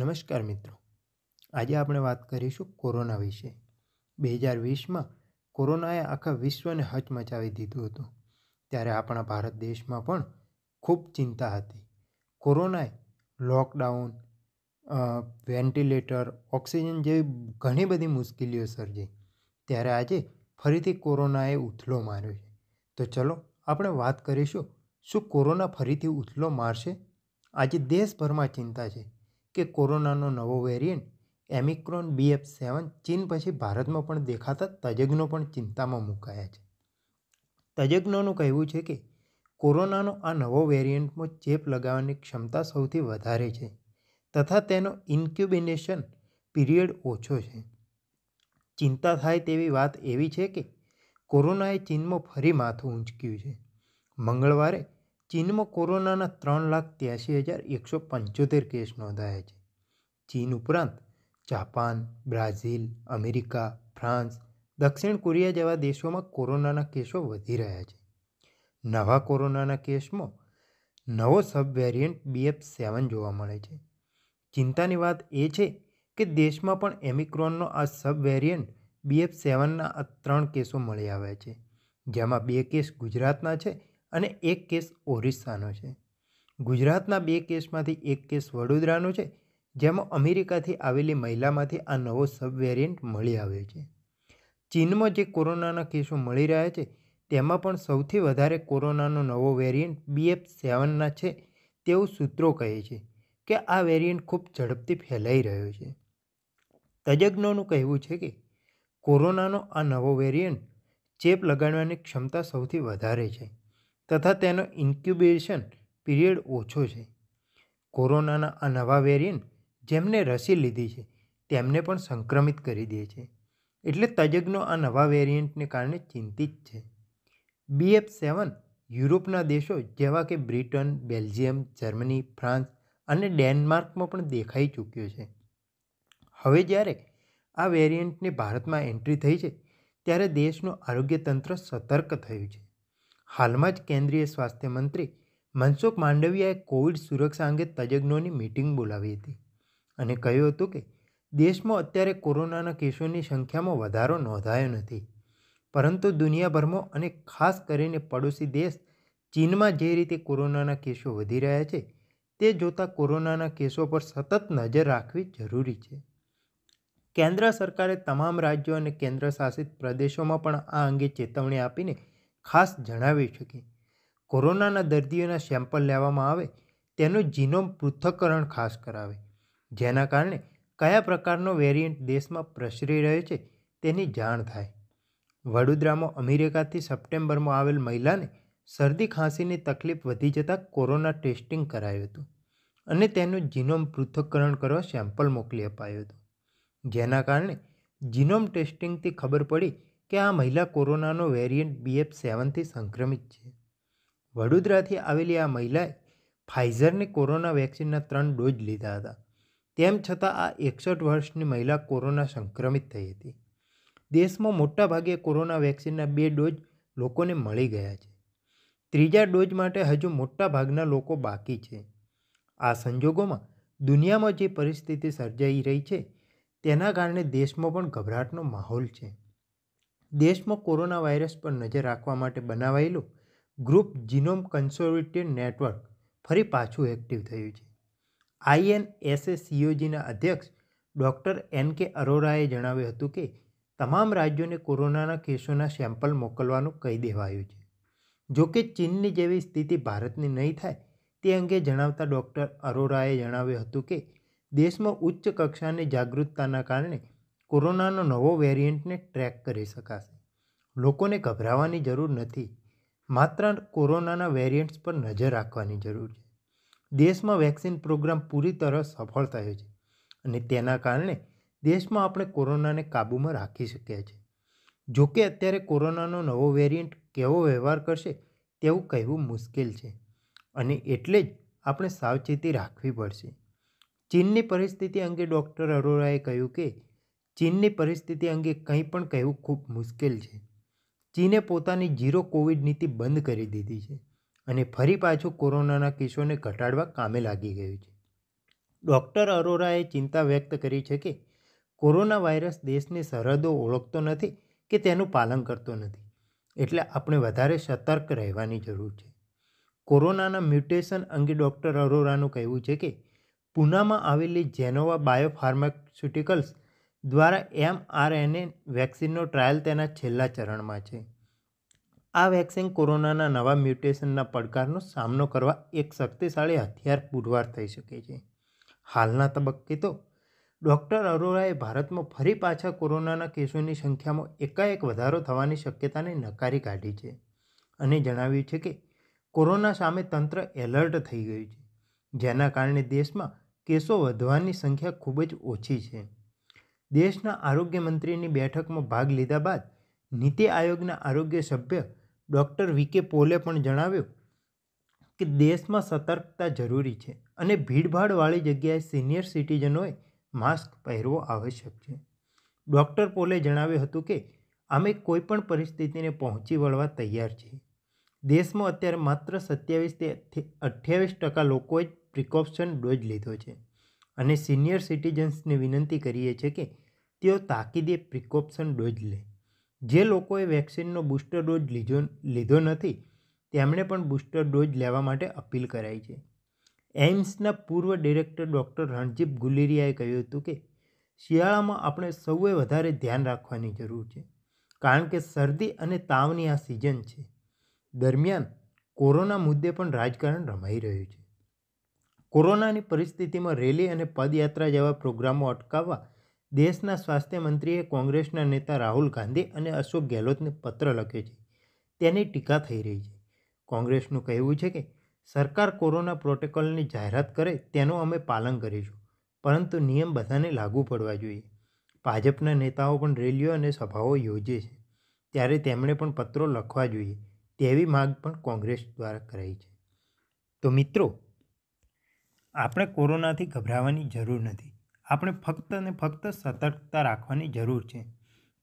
નમસ્કાર મિત્રો આજે આપણે વાત કરીશું કોરોના વિશે બે હજાર વીસમાં કોરોનાએ આખા વિશ્વને હચમચાવી દીધું હતું ત્યારે આપણા ભારત દેશમાં પણ ખૂબ ચિંતા હતી કોરોનાએ લોકડાઉન વેન્ટિલેટર ઓક્સિજન જેવી ઘણી બધી મુશ્કેલીઓ સર્જી ત્યારે આજે ફરીથી કોરોનાએ ઉથલો માર્યો છે તો ચલો આપણે વાત કરીશું શું કોરોના ફરીથી ઉથલો મારશે આજે દેશભરમાં ચિંતા છે કે કોરોનાનો નવો વેરિયન્ટ એમિક્રોન બીએફ સેવન ચીન પછી ભારતમાં પણ દેખાતા તજજ્ઞો પણ ચિંતામાં મુકાયા છે તજજ્ઞોનું કહેવું છે કે કોરોનાનો આ નવો વેરિયન્ટમાં ચેપ લગાવવાની ક્ષમતા સૌથી વધારે છે તથા તેનો ઇન્ક્યુબિનેશન પીરિયડ ઓછો છે ચિંતા થાય તેવી વાત એવી છે કે કોરોનાએ ચીનમાં ફરી માથું ઊંચક્યું છે મંગળવારે ચીનમાં કોરોનાના ત્રણ લાખ ત્યાસી હજાર એકસો પંચોતેર કેસ નોંધાયા છે ચીન ઉપરાંત જાપાન બ્રાઝિલ અમેરિકા ફ્રાન્સ દક્ષિણ કોરિયા જેવા દેશોમાં કોરોનાના કેસો વધી રહ્યા છે નવા કોરોનાના કેસમાં નવો સબ વેરિયન્ટ બીએફ સેવન જોવા મળે છે ચિંતાની વાત એ છે કે દેશમાં પણ એમિક્રોનનો આ સબ વેરિયન્ટ બીએફ સેવનના આ ત્રણ કેસો મળી આવ્યા છે જેમાં બે કેસ ગુજરાતના છે અને એક કેસ ઓરિસ્સાનો છે ગુજરાતના બે કેસમાંથી એક કેસ વડોદરાનો છે જેમાં અમેરિકાથી આવેલી મહિલામાંથી આ નવો સબ વેરિયન્ટ મળી આવ્યો છે ચીનમાં જે કોરોનાના કેસો મળી રહ્યા છે તેમાં પણ સૌથી વધારે કોરોનાનો નવો વેરિયન્ટ બીએફ સેવનના છે તેવું સૂત્રો કહે છે કે આ વેરિયન્ટ ખૂબ ઝડપથી ફેલાઈ રહ્યો છે તજજ્ઞોનું કહેવું છે કે કોરોનાનો આ નવો વેરિયન્ટ ચેપ લગાડવાની ક્ષમતા સૌથી વધારે છે તથા તેનો ઇન્ક્યુબેશન પીરિયડ ઓછો છે કોરોનાના આ નવા વેરિયન્ટ જેમને રસી લીધી છે તેમને પણ સંક્રમિત કરી દે છે એટલે તજજ્ઞો આ નવા વેરિયન્ટને કારણે ચિંતિત છે બીએફ સેવન યુરોપના દેશો જેવા કે બ્રિટન બેલ્જિયમ જર્મની ફ્રાન્સ અને ડેનમાર્કમાં પણ દેખાઈ ચૂક્યો છે હવે જ્યારે આ વેરિયન્ટની ભારતમાં એન્ટ્રી થઈ છે ત્યારે દેશનું આરોગ્ય તંત્ર સતર્ક થયું છે હાલમાં જ કેન્દ્રીય સ્વાસ્થ્ય મંત્રી મનસુખ માંડવિયાએ કોવિડ સુરક્ષા અંગે તજજ્ઞોની મીટિંગ બોલાવી હતી અને કહ્યું હતું કે દેશમાં અત્યારે કોરોનાના કેસોની સંખ્યામાં વધારો નોંધાયો નથી પરંતુ દુનિયાભરમાં અને ખાસ કરીને પડોશી દેશ ચીનમાં જે રીતે કોરોનાના કેસો વધી રહ્યા છે તે જોતાં કોરોનાના કેસો પર સતત નજર રાખવી જરૂરી છે કેન્દ્ર સરકારે તમામ રાજ્યો અને કેન્દ્રશાસિત પ્રદેશોમાં પણ આ અંગે ચેતવણી આપીને ખાસ જણાવી શકીએ કોરોનાના દર્દીઓના સેમ્પલ લેવામાં આવે તેનું જીનોમ પૃથ્થકરણ ખાસ કરાવે જેના કારણે કયા પ્રકારનો વેરિયન્ટ દેશમાં પ્રસરી રહ્યો છે તેની જાણ થાય વડોદરામાં અમેરિકાથી સપ્ટેમ્બરમાં આવેલ મહિલાને શરદી ખાંસીની તકલીફ વધી જતાં કોરોના ટેસ્ટિંગ કરાયું હતું અને તેનું જીનોમ પૃથ્થકરણ કરવા સેમ્પલ મોકલી અપાયું હતું જેના કારણે જીનોમ ટેસ્ટિંગથી ખબર પડી કે આ મહિલા કોરોનાનો વેરિયન્ટ બીએફ સેવનથી સંક્રમિત છે વડોદરાથી આવેલી આ મહિલાએ ફાઇઝરની કોરોના વેક્સિનના ત્રણ ડોઝ લીધા હતા તેમ છતાં આ એકસઠ વર્ષની મહિલા કોરોના સંક્રમિત થઈ હતી દેશમાં મોટાભાગે કોરોના વેક્સિનના બે ડોઝ લોકોને મળી ગયા છે ત્રીજા ડોઝ માટે હજુ મોટાભાગના લોકો બાકી છે આ સંજોગોમાં દુનિયામાં જે પરિસ્થિતિ સર્જાઈ રહી છે તેના કારણે દેશમાં પણ ગભરાટનો માહોલ છે દેશમાં કોરોના વાયરસ પર નજર રાખવા માટે બનાવાયેલું ગ્રુપ જીનોમ કન્સર્વેટિવ નેટવર્ક ફરી પાછું એક્ટિવ થયું છે આઈએનએસએસીઓજીના અધ્યક્ષ ડૉક્ટર એન કે અરોરાએ જણાવ્યું હતું કે તમામ રાજ્યોને કોરોનાના કેસોના સેમ્પલ મોકલવાનું કહી દેવાયું છે જો કે ચીનની જેવી સ્થિતિ ભારતની નહીં થાય તે અંગે જણાવતા ડૉક્ટર અરોરાએ જણાવ્યું હતું કે દેશમાં ઉચ્ચ કક્ષાની જાગૃતતાના કારણે કોરોનાનો નવો વેરિયન્ટને ટ્રેક કરી શકાશે લોકોને ગભરાવાની જરૂર નથી માત્ર કોરોનાના વેરિયન્ટ્સ પર નજર રાખવાની જરૂર છે દેશમાં વેક્સિન પ્રોગ્રામ પૂરી તરહ સફળ થયો છે અને તેના કારણે દેશમાં આપણે કોરોનાને કાબૂમાં રાખી શક્યા છીએ જોકે અત્યારે કોરોનાનો નવો વેરિયન્ટ કેવો વ્યવહાર કરશે તેવું કહેવું મુશ્કેલ છે અને એટલે જ આપણે સાવચેતી રાખવી પડશે ચીનની પરિસ્થિતિ અંગે ડૉક્ટર અરોરાએ કહ્યું કે ચીનની પરિસ્થિતિ અંગે કંઈ પણ કહેવું ખૂબ મુશ્કેલ છે ચીને પોતાની ઝીરો કોવિડ નીતિ બંધ કરી દીધી છે અને ફરી પાછું કોરોનાના કેસોને ઘટાડવા કામે લાગી ગયું છે ડૉક્ટર અરોરાએ ચિંતા વ્યક્ત કરી છે કે કોરોના વાયરસ દેશની સરહદો ઓળખતો નથી કે તેનું પાલન કરતો નથી એટલે આપણે વધારે સતર્ક રહેવાની જરૂર છે કોરોનાના મ્યુટેશન અંગે ડૉક્ટર અરોરાનું કહેવું છે કે પૂનામાં આવેલી જેનોવા બાયોફાર્માસ્યુટિકલ્સ દ્વારા એમઆરએનએ વેક્સિનનો ટ્રાયલ તેના છેલ્લા ચરણમાં છે આ વેક્સિન કોરોનાના નવા મ્યુટેશનના પડકારનો સામનો કરવા એક શક્તિશાળી હથિયાર પુરવાર થઈ શકે છે હાલના તબક્કે તો ડૉક્ટર અરોરાએ ભારતમાં ફરી પાછા કોરોનાના કેસોની સંખ્યામાં એકાએક વધારો થવાની શક્યતાને નકારી કાઢી છે અને જણાવ્યું છે કે કોરોના સામે તંત્ર એલર્ટ થઈ ગયું છે જેના કારણે દેશમાં કેસો વધવાની સંખ્યા ખૂબ જ ઓછી છે દેશના આરોગ્ય મંત્રીની બેઠકમાં ભાગ લીધા બાદ નીતિ આયોગના આરોગ્ય સભ્ય ડૉક્ટર વી કે પોલે પણ જણાવ્યું કે દેશમાં સતર્કતા જરૂરી છે અને ભીડભાડવાળી જગ્યાએ સિનિયર સિટીઝનોએ માસ્ક પહેરવો આવશ્યક છે ડૉક્ટર પોલે જણાવ્યું હતું કે અમે કોઈપણ પરિસ્થિતિને પહોંચી વળવા તૈયાર છીએ દેશમાં અત્યારે માત્ર સત્યાવીસથી અઠ્યાવીસ ટકા લોકોએ જ પ્રિકોપ્શન ડોઝ લીધો છે અને સિનિયર સિટીઝન્સને વિનંતી કરીએ છીએ કે તેઓ તાકીદે પ્રિકોપ્શન ડોઝ લે જે લોકોએ વેક્સિનનો બુસ્ટર ડોઝ લીધો લીધો નથી તેમણે પણ બુસ્ટર ડોઝ લેવા માટે અપીલ કરાઈ છે એઇમ્સના પૂર્વ ડિરેક્ટર ડૉક્ટર રણજીત ગુલેરિયાએ કહ્યું હતું કે શિયાળામાં આપણે સૌએ વધારે ધ્યાન રાખવાની જરૂર છે કારણ કે શરદી અને તાવની આ સિઝન છે દરમિયાન કોરોના મુદ્દે પણ રાજકારણ રમાઈ રહ્યું છે કોરોનાની પરિસ્થિતિમાં રેલી અને પદયાત્રા જેવા પ્રોગ્રામો અટકાવવા દેશના સ્વાસ્થ્ય મંત્રીએ કોંગ્રેસના નેતા રાહુલ ગાંધી અને અશોક ગેહલોતને પત્ર લખ્યો છે તેની ટીકા થઈ રહી છે કોંગ્રેસનું કહેવું છે કે સરકાર કોરોના પ્રોટોકોલની જાહેરાત કરે તેનું અમે પાલન કરીશું પરંતુ નિયમ બધાને લાગુ પડવા જોઈએ ભાજપના નેતાઓ પણ રેલીઓ અને સભાઓ યોજે છે ત્યારે તેમણે પણ પત્રો લખવા જોઈએ તેવી માગ પણ કોંગ્રેસ દ્વારા કરાઈ છે તો મિત્રો આપણે કોરોનાથી ગભરાવાની જરૂર નથી આપણે ફક્ત ને ફક્ત સતર્કતા રાખવાની જરૂર છે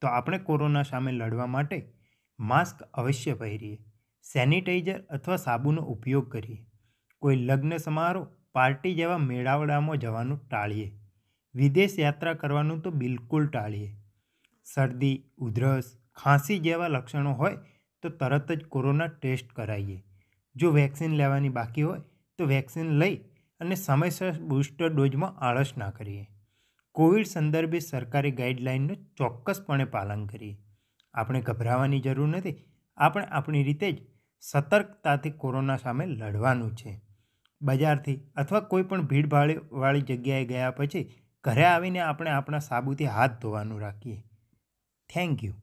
તો આપણે કોરોના સામે લડવા માટે માસ્ક અવશ્ય પહેરીએ સેનિટાઈઝર અથવા સાબુનો ઉપયોગ કરીએ કોઈ લગ્ન સમારોહ પાર્ટી જેવા મેળાવડામાં જવાનું ટાળીએ વિદેશ યાત્રા કરવાનું તો બિલકુલ ટાળીએ શરદી ઉધરસ ખાંસી જેવા લક્ષણો હોય તો તરત જ કોરોના ટેસ્ટ કરાવીએ જો વેક્સિન લેવાની બાકી હોય તો વેક્સિન લઈ અને સમયસર બુસ્ટર ડોઝમાં આળસ ના કરીએ કોવિડ સંદર્ભે સરકારી ગાઈડલાઇનનું ચોક્કસપણે પાલન કરીએ આપણે ગભરાવાની જરૂર નથી આપણે આપણી રીતે જ સતર્કતાથી કોરોના સામે લડવાનું છે બજારથી અથવા કોઈ પણ ભીડભાડવાળી જગ્યાએ ગયા પછી ઘરે આવીને આપણે આપણા સાબુથી હાથ ધોવાનું રાખીએ થેન્ક યુ